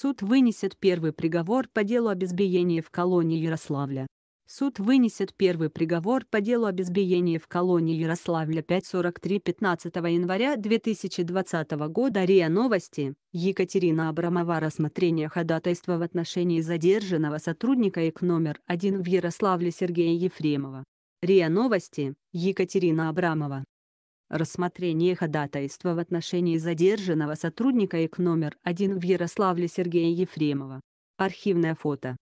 Суд вынесет первый приговор по делу об избиении в колонии Ярославля. Суд вынесет первый приговор по делу об избиении в колонии Ярославля 543 15 января 2020 года РИА Новости. Екатерина Абрамова рассмотрение ходатайства в отношении задержанного сотрудника ИК номер 1 в Ярославле Сергея Ефремова. РИА Новости, Екатерина Абрамова рассмотрение ходатайства в отношении задержанного сотрудника ИК номер 1 в Ярославле Сергея Ефремова. Архивное фото.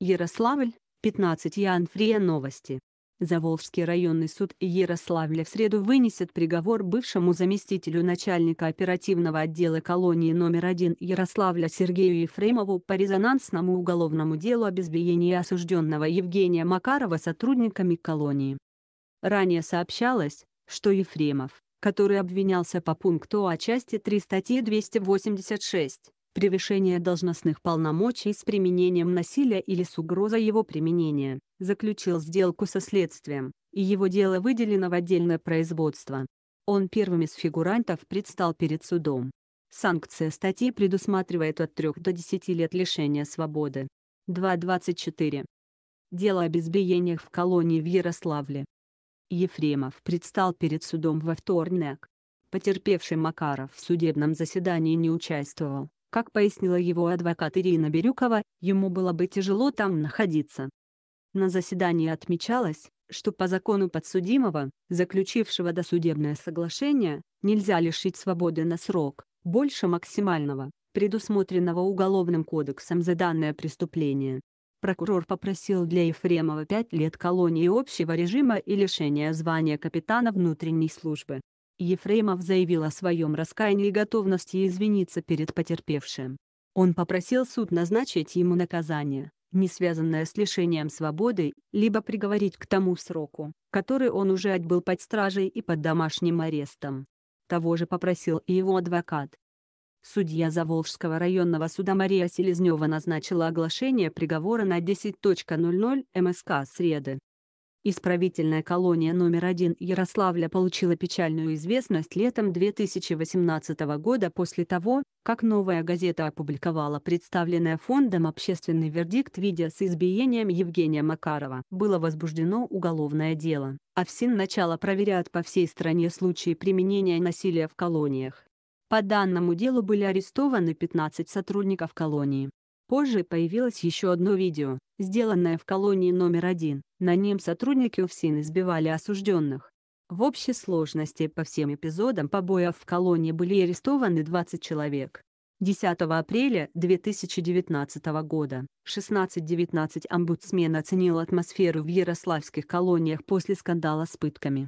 Ярославль, 15 Янфрия новости. Заволжский районный суд Ярославля в среду вынесет приговор бывшему заместителю начальника оперативного отдела колонии номер 1 Ярославля Сергею Ефремову по резонансному уголовному делу об избиении осужденного Евгения Макарова сотрудниками колонии. Ранее сообщалось, что Ефремов, который обвинялся по пункту о а, части 3 статьи 286 «Превышение должностных полномочий с применением насилия или с угрозой его применения», заключил сделку со следствием, и его дело выделено в отдельное производство. Он первым из фигурантов предстал перед судом. Санкция статьи предусматривает от 3 до 10 лет лишения свободы. 2.24. Дело об избиениях в колонии в Ярославле. Ефремов предстал перед судом во вторник. Потерпевший Макаров в судебном заседании не участвовал. Как пояснила его адвокат Ирина Бирюкова, ему было бы тяжело там находиться. На заседании отмечалось, что по закону подсудимого, заключившего досудебное соглашение, нельзя лишить свободы на срок, больше максимального, предусмотренного Уголовным кодексом за данное преступление. Прокурор попросил для Ефремова пять лет колонии общего режима и лишения звания капитана внутренней службы. Ефремов заявил о своем раскаянии и готовности извиниться перед потерпевшим. Он попросил суд назначить ему наказание, не связанное с лишением свободы, либо приговорить к тому сроку, который он уже отбыл под стражей и под домашним арестом. Того же попросил и его адвокат. Судья Заволжского районного суда Мария Селезнева назначила оглашение приговора на 10.00 МСК среды. Исправительная колония номер один Ярославля получила печальную известность летом 2018 года после того, как «Новая газета» опубликовала представленное фондом общественный вердикт видео с избиением Евгения Макарова. Было возбуждено уголовное дело, а в СИН начало проверяют по всей стране случаи применения насилия в колониях. По данному делу были арестованы 15 сотрудников колонии. Позже появилось еще одно видео, сделанное в колонии номер один. На нем сотрудники УФСИН избивали осужденных. В общей сложности по всем эпизодам побоев в колонии были арестованы 20 человек. 10 апреля 2019 года 16-19 омбудсмен оценил атмосферу в ярославских колониях после скандала с пытками.